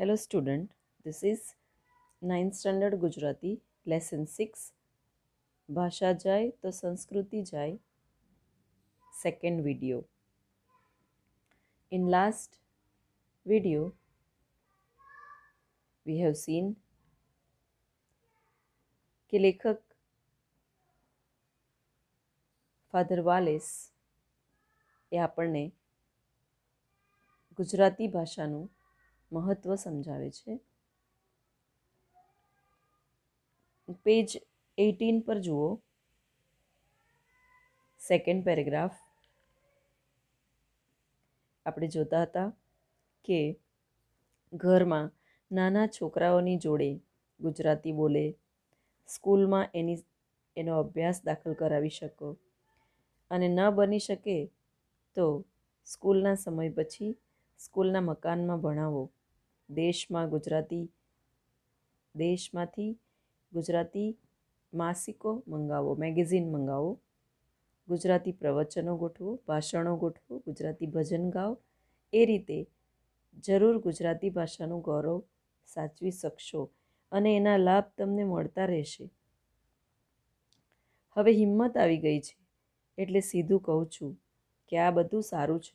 hello student this is ninth standard Gujarati lesson six ભાષા જાય તો સંસ્કૃતિ જાય second video in last video we have seen કે લેખક ફાધર વાલેસ એ આપણને ગુજરાતી ભાષાનું મહત્ત્વ સમજાવે છે પેજ એટીન પર જુઓ સેકન્ડ પેરેગ્રાફ આપણે જોતા હતા કે ઘરમાં નાના છોકરાઓની જોડે ગુજરાતી બોલે સ્કૂલમાં એની એનો અભ્યાસ દાખલ કરાવી શકો અને ન બની શકે તો સ્કૂલના સમય પછી સ્કૂલના મકાનમાં ભણાવો દેશમાં ગુજરાતી દેશમાંથી ગુજરાતી માસિકો મંગાવો મેગેઝિન મંગાવો ગુજરાતી પ્રવચનો ગોઠવો ભાષણો ગોઠવો ગુજરાતી ભજન ગાઓ એ રીતે જરૂર ગુજરાતી ભાષાનું ગૌરવ સાચવી શકશો અને એના લાભ તમને મળતા રહેશે હવે હિંમત આવી ગઈ છે એટલે સીધું કહું છું કે આ બધું સારું છે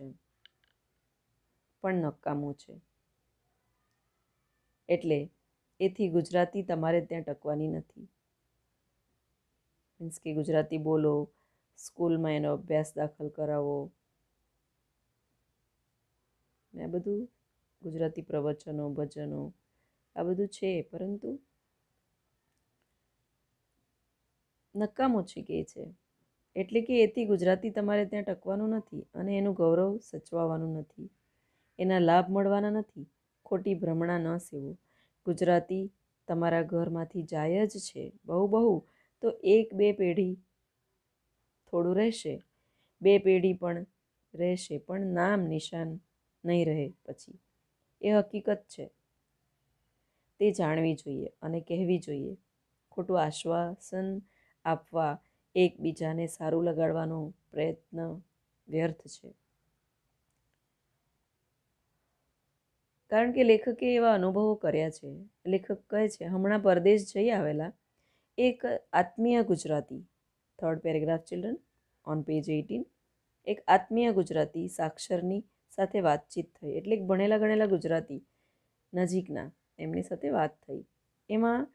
પણ નકામું છે એટલે એથી ગુજરાતી તમારે ત્યાં ટકવાની નથી મીન્સ કે ગુજરાતી બોલો સ્કૂલમાં એનો અભ્યાસ દાખલ કરાવો ને આ બધું ગુજરાતી પ્રવચનો ભજનો આ બધું છે પરંતુ નકામ ઓછી ગઈ છે એટલે કે એથી ગુજરાતી તમારે ત્યાં ટકવાનું નથી અને એનું ગૌરવ સચવાવાનું નથી એના લાભ મળવાના નથી ખોટી ભ્રમણા ન સેવું ગુજરાતી તમારા ઘરમાંથી જાય જ છે બહુ બહુ તો એક બે પેઢી થોડું રહેશે બે પેઢી પણ રહેશે પણ નામ નિશાન નહીં રહે પછી એ હકીકત છે તે જાણવી જોઈએ અને કહેવી જોઈએ ખોટું આશ્વાસન આપવા એકબીજાને સારું લગાડવાનો પ્રયત્ન વ્યર્થ છે કારણ કે લેખકે એવા અનુભવો કર્યા છે લેખક કહે છે હમણાં પરદેશ જઈ આવેલા એક આત્મીય Gujarati third paragraph children on page eighteen એક આત્મીય ગુજરાતી સાક્ષરની સાથે વાતચીત થઈ એટલે એક ભણેલા ગણેલા ગુજરાતી નજીકના એમની સાથે વાત થઈ એમાં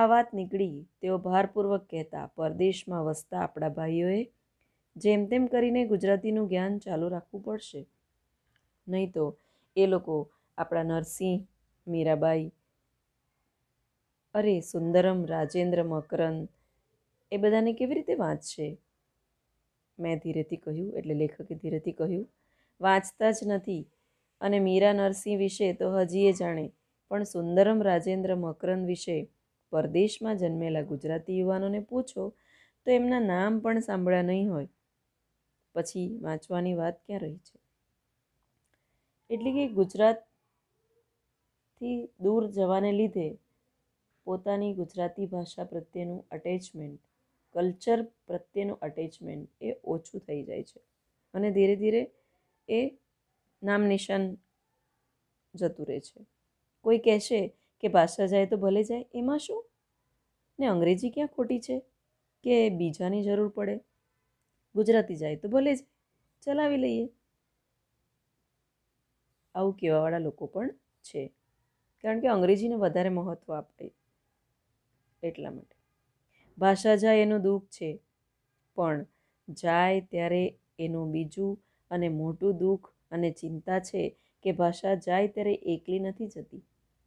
આ વાત નીકળી તેઓ ભારપૂર્વક કહેતા પરદેશમાં વસતા આપણા ભાઈઓએ જેમ તેમ કરીને ગુજરાતીનું જ્ઞાન ચાલુ રાખવું પડશે નહીં તો એ લોકો આપણા નરસિંહ મીરાબાઈ અરે સુંદરમ રાજેન્દ્ર મકરંદ એ બધાને કેવી રીતે વાંચશે મેં ધીરેથી કહ્યું એટલે લેખકે ધીરેથી કહ્યું વાંચતા જ નથી અને મીરા નરસિંહ વિશે તો હજી એ જાણે પણ સુંદરમ રાજેન્દ્ર મકરંદ વિશે પરદેશમાં જન્મેલા ગુજરાતી યુવાનોને પૂછો તો એમના નામ પણ સાંભળ્યા નહીં હોય પછી વાંચવાની વાત ક્યાં રહી છે એટલે કે ગુજરાત થી દૂર જવાને લીધે પોતાની ગુજરાતી ભાષા પ્રત્યેનું અટેચમેન્ટ કલ્ચર પ્રત્યેનું અટેચમેન્ટ એ ઓછું થઈ જાય છે અને ધીરે ધીરે એ નામ નિશાન જતું રહે છે કોઈ કહેશે કે ભાષા જાય તો ભલે જાય એમાં શું ને અંગ્રેજી ક્યાં ખોટી છે કે બીજાની જરૂર પડે ગુજરાતી જાય તો ભલે જાય ચલાવી લઈએ આવું કહેવાવાળા લોકો પણ છે કારણ કે અંગ્રેજીને વધારે મહત્ત્વ આપે એટલા માટે ભાષા જાય એનું દુઃખ છે પણ જાય ત્યારે એનું બીજું અને મોટું દુઃખ અને ચિંતા છે કે ભાષા જાય ત્યારે એકલી નથી જતી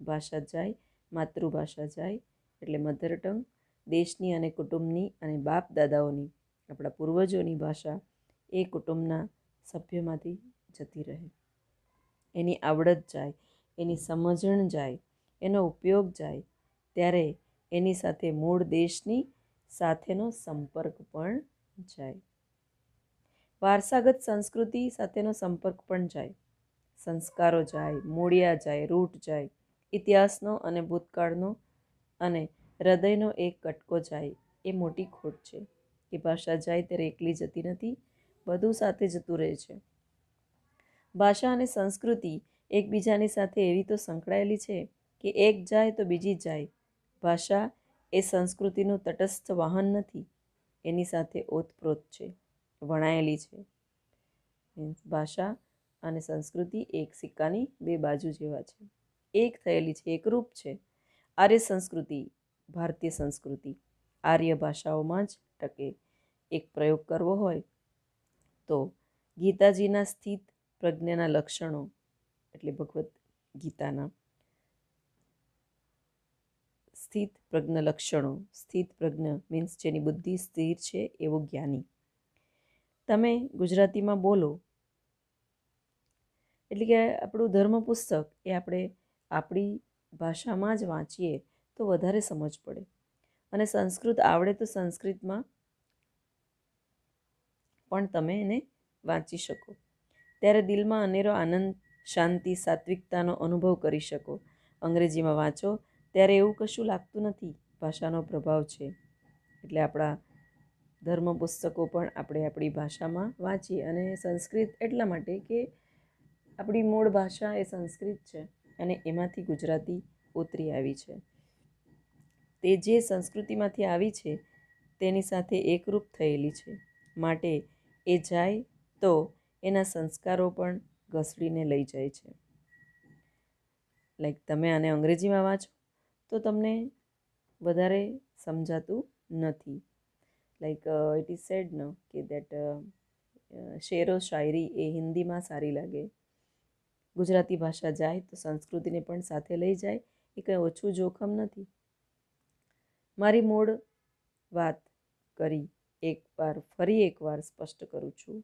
ભાષા જાય માતૃભાષા જાય એટલે મધર ટંગ દેશની અને કુટુંબની અને બાપ દાદાઓની આપણા પૂર્વજોની ભાષા એ કુટુંબના સભ્યમાંથી જતી રહે એની આવડત જાય એની સમજણ જાય એનો ઉપયોગ જાય ત્યારે એની સાથે મૂળ દેશની સાથેનો સંપર્ક પણ જાય વારસાગત સંસ્કૃતિ સાથેનો સંપર્ક પણ જાય સંસ્કારો જાય મૂળિયા જાય રૂટ જાય ઇતિહાસનો અને ભૂતકાળનો અને હૃદયનો એક કટકો જાય એ મોટી ખોટ છે કે ભાષા જાય ત્યારે એકલી જતી નથી બધું સાથે જતું રહે છે ભાષા અને સંસ્કૃતિ એકબીજાની સાથે એવી તો સંકળાયેલી છે કે એક જાય તો બીજી જાય ભાષા એ સંસ્કૃતિનું તટસ્થ વાહન નથી એની સાથે ઓતપ્રોત છે વણાયેલી છે ભાષા અને સંસ્કૃતિ એક સિક્કાની બે બાજુ જેવા છે એક થયેલી છે એકરૂપ છે આર્ય સંસ્કૃતિ ભારતીય સંસ્કૃતિ આર્ય ભાષાઓમાં જ ટકે એક પ્રયોગ કરવો હોય તો ગીતાજીના સ્થિત પ્રજ્ઞાના લક્ષણો એટલે ભગવદ્ ગીતાના સ્થિત પ્રજ્ઞ લક્ષણો સ્થિત પ્રજ્ઞ મીન્સ જેની બુદ્ધિ સ્થિર છે એવો જ્ઞાની તમે ગુજરાતીમાં બોલો એટલે કે આપણું ધર્મ પુસ્તક એ આપણે આપણી ભાષામાં જ વાંચીએ તો વધારે સમજ પડે અને સંસ્કૃત આવડે તો સંસ્કૃતમાં પણ તમે એને વાંચી શકો ત્યારે દિલમાં અનેરો આનંદ શાંતિ સાત્વિકતાનો અનુભવ કરી શકો અંગ્રેજીમાં વાંચો ત્યારે એવું કશું લાગતું નથી ભાષાનો પ્રભાવ છે એટલે આપણા ધર્મ પુસ્તકો પણ આપણે આપણી ભાષામાં વાંચીએ અને સંસ્કૃત એટલા માટે કે આપણી મૂળ ભાષા એ સંસ્કૃત છે અને એમાંથી ગુજરાતી ઉતરી આવી છે તે જે સંસ્કૃતિમાંથી આવી છે તેની સાથે એકરૂપ થયેલી છે માટે એ જાય તો એના સંસ્કારો પણ ઘસડીને લઈ જાય છે લાઈક તમે આને અંગ્રેજીમાં વાંચો તો તમને વધારે સમજાતું નથી લાઈક ઇટ ઇઝ સેડ ન કે દેટ uh, શેરો શાયરી એ હિન્દીમાં સારી લાગે ગુજરાતી ભાષા જાય તો સંસ્કૃતિને પણ સાથે લઈ જાય એ કંઈ ઓછું જોખમ નથી મારી મૂળ વાત કરી એકવાર ફરી એકવાર સ્પષ્ટ કરું છું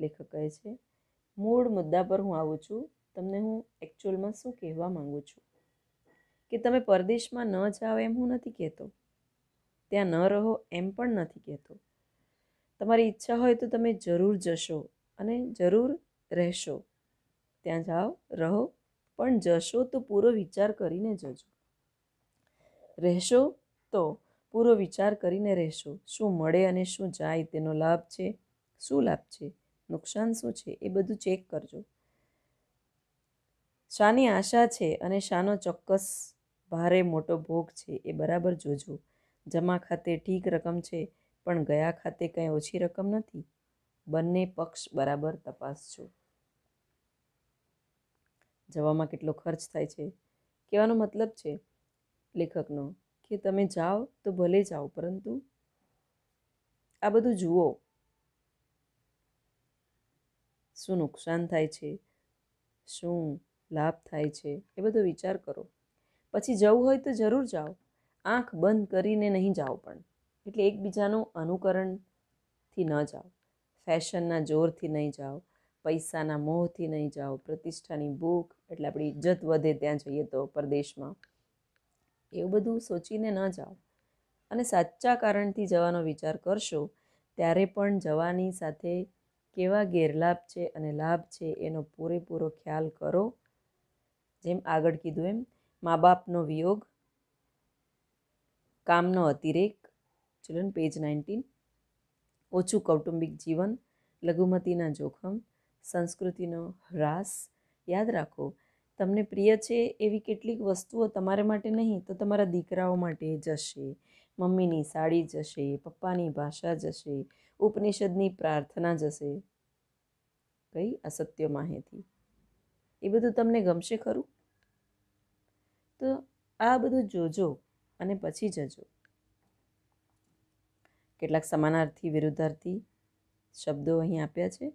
લેખક કહે છે મૂળ મુદ્દા પર હું આવું છું તમને હું એકચ્યુઅલમાં શું કહેવા માગું છું કે તમે પરદેશમાં ન જાઓ એમ હું નથી કહેતો ત્યાં ન રહો એમ પણ નથી કહેતો તમારી ઈચ્છા હોય તો તમે જરૂર જશો અને જરૂર રહેશો ત્યાં જાઓ રહો પણ જશો તો પૂરો વિચાર કરીને જજો રહેશો તો પૂરો વિચાર કરીને રહેશો શું મળે અને શું જાય તેનો લાભ છે શું લાભ છે નુકસાન શું છે એ બધું ચેક કરજો શાની આશા છે અને શાનો ચોક્કસ ભારે મોટો ભોગ છે એ બરાબર જોજો જમા ખાતે ઠીક રકમ છે પણ ગયા ખાતે કંઈ ઓછી રકમ નથી બંને પક્ષ બરાબર તપાસજો જવામાં કેટલો ખર્ચ થાય છે કહેવાનો મતલબ છે લેખકનો કે તમે જાઓ તો ભલે જાઓ પરંતુ આ બધું જુઓ શું નુકસાન થાય છે શું લાભ થાય છે એ બધો વિચાર કરો પછી જવું હોય તો જરૂર જાઓ આંખ બંધ કરીને નહીં જાઓ પણ એટલે એકબીજાનું અનુકરણથી ન જાઓ ફેશનના જોરથી નહીં જાઓ પૈસાના મોહથી નહીં જાઓ પ્રતિષ્ઠાની ભૂખ એટલે આપણી ઇજ્જત વધે ત્યાં જઈએ તો પરદેશમાં એવું બધું સોચીને ન જાઓ અને સાચા કારણથી જવાનો વિચાર કરશો ત્યારે પણ જવાની સાથે કેવા ગેરલાભ છે અને લાભ છે એનો પૂરેપૂરો ખ્યાલ કરો જેમ આગળ કીધું એમ મા બાપનો વિયોગ કામનો અતિરેક ચિલ્ડ્રન પેજ નાઇન્ટીન ઓછું કૌટુંબિક જીવન લઘુમતીના જોખમ સંસ્કૃતિનો હ્રાસ યાદ રાખો તમને પ્રિય છે એવી કેટલીક વસ્તુઓ તમારા માટે નહીં તો તમારા દીકરાઓ માટે જશે મમ્મીની સાડી જશે પપ્પાની ભાષા જશે ઉપનિષદની પ્રાર્થના જશે કઈ અસત્ય માહિતી એ બધું તમને ગમશે ખરું તો આ બધું જોજો અને પછી જજો કેટલાક સમાનાર્થી વિરુદ્ધાર્થી શબ્દો અહીં આપ્યા છે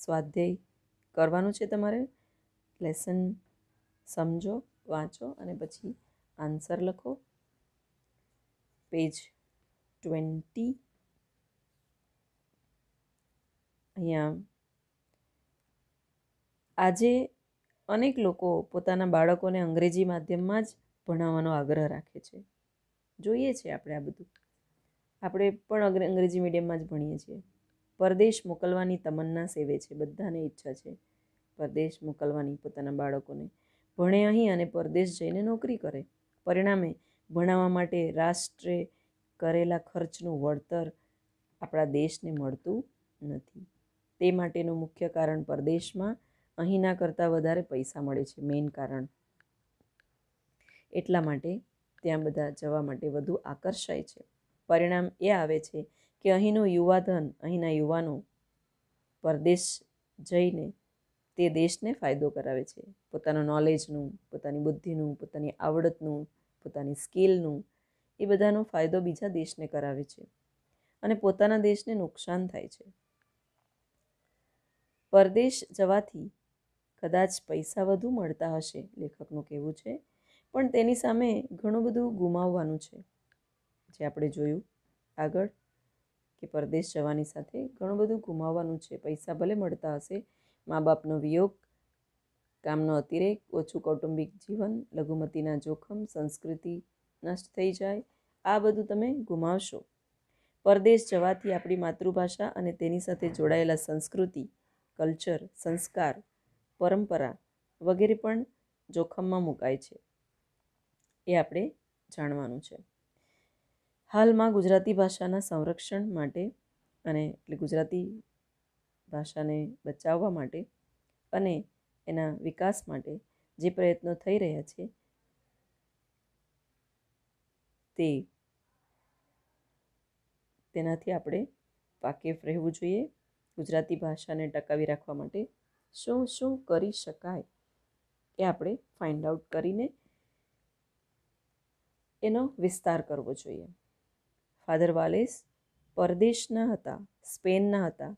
સ્વાધ્યાય કરવાનું છે તમારે લેસન સમજો વાંચો અને પછી આન્સર લખો પેજ ટ્વેન્ટી અહીંયા આજે અનેક લોકો પોતાના બાળકોને અંગ્રેજી માધ્યમમાં જ ભણાવવાનો આગ્રહ રાખે છે જોઈએ છે આપણે આ બધું આપણે પણ અંગ્રેજી મીડિયમમાં જ ભણીએ છીએ પરદેશ મોકલવાની તમન્ના સેવે છે બધાને ઈચ્છા છે પરદેશ મોકલવાની પોતાના બાળકોને ભણે અહીં અને પરદેશ જઈને નોકરી કરે પરિણામે ભણાવવા માટે રાષ્ટ્રે કરેલા ખર્ચનું વળતર આપણા દેશને મળતું નથી તે માટેનું મુખ્ય કારણ પરદેશમાં અહીંના કરતાં વધારે પૈસા મળે છે મેઇન કારણ એટલા માટે ત્યાં બધા જવા માટે વધુ આકર્ષાય છે પરિણામ એ આવે છે કે અહીંનું યુવાધન અહીંના યુવાનો પરદેશ જઈને તે દેશને ફાયદો કરાવે છે પોતાનું નોલેજનું પોતાની બુદ્ધિનું પોતાની આવડતનું પોતાની સ્કિલનું એ બધાનો ફાયદો બીજા દેશને કરાવે છે અને પોતાના દેશને નુકસાન થાય છે પરદેશ જવાથી કદાચ પૈસા વધુ મળતા હશે લેખકનું કહેવું છે પણ તેની સામે ઘણું બધું ગુમાવવાનું છે જે આપણે જોયું આગળ કે પરદેશ જવાની સાથે ઘણું બધું ગુમાવવાનું છે પૈસા ભલે મળતા હશે મા બાપનો વિયોગ કામનો અતિરેક ઓછું કૌટુંબિક જીવન લઘુમતીના જોખમ સંસ્કૃતિ નષ્ટ થઈ જાય આ બધું તમે ગુમાવશો પરદેશ જવાથી આપણી માતૃભાષા અને તેની સાથે જોડાયેલા સંસ્કૃતિ કલ્ચર સંસ્કાર પરંપરા વગેરે પણ જોખમમાં મુકાય છે એ આપણે જાણવાનું છે હાલમાં ગુજરાતી ભાષાના સંરક્ષણ માટે અને એટલે ગુજરાતી ભાષાને બચાવવા માટે અને એના વિકાસ માટે જે પ્રયત્નો થઈ રહ્યા છે તે તેનાથી આપણે વાકેફ રહેવું જોઈએ ગુજરાતી ભાષાને ટકાવી રાખવા માટે શું શું કરી શકાય એ આપણે ફાઇન્ડ આઉટ કરીને એનો વિસ્તાર કરવો જોઈએ ફાધર વાલેસ પરદેશના હતા સ્પેનના હતા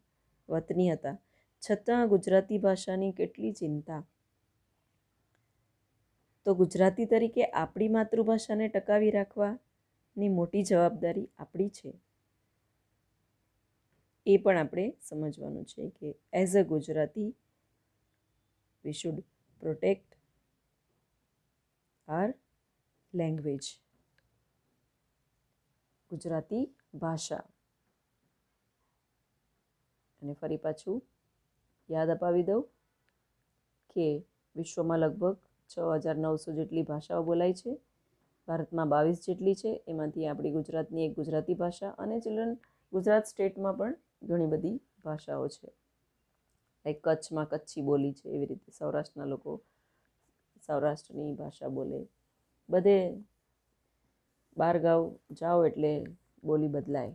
વતની હતા છતાં ગુજરાતી ભાષાની કેટલી ચિંતા તો ગુજરાતી તરીકે આપણી માતૃભાષાને ટકાવી રાખવાની મોટી જવાબદારી આપણી છે એ પણ આપણે સમજવાનું છે કે as a Gujarati we should protect our language Gujarati ભાષા અને ફરી પાછું યાદ અપાવી દઉં કે વિશ્વમાં લગભગ છ હજાર નવસો જેટલી ભાષાઓ બોલાય છે ભારતમાં બાવીસ જેટલી છે એમાંથી આપણી ગુજરાતની એક ગુજરાતી ભાષા અને ચિલ્ડ્રન ગુજરાત સ્ટેટમાં પણ ઘણી બધી ભાષાઓ છે લાઈક કચ્છમાં કચ્છી બોલી છે એવી રીતે સૌરાષ્ટ્રના લોકો સૌરાષ્ટ્રની ભાષા બોલે બધે બારગાંવ જાઓ એટલે બોલી બદલાય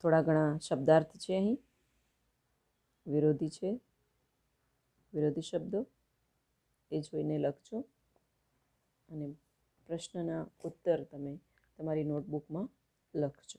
થોડા ઘણા શબ્દાર્થ છે અહીં વિરોધી છે વિરોધી શબ્દો એ જોઈને લખજો અને પ્રશ્નના ઉત્તર તમે તમારી નોટબુકમાં લખજો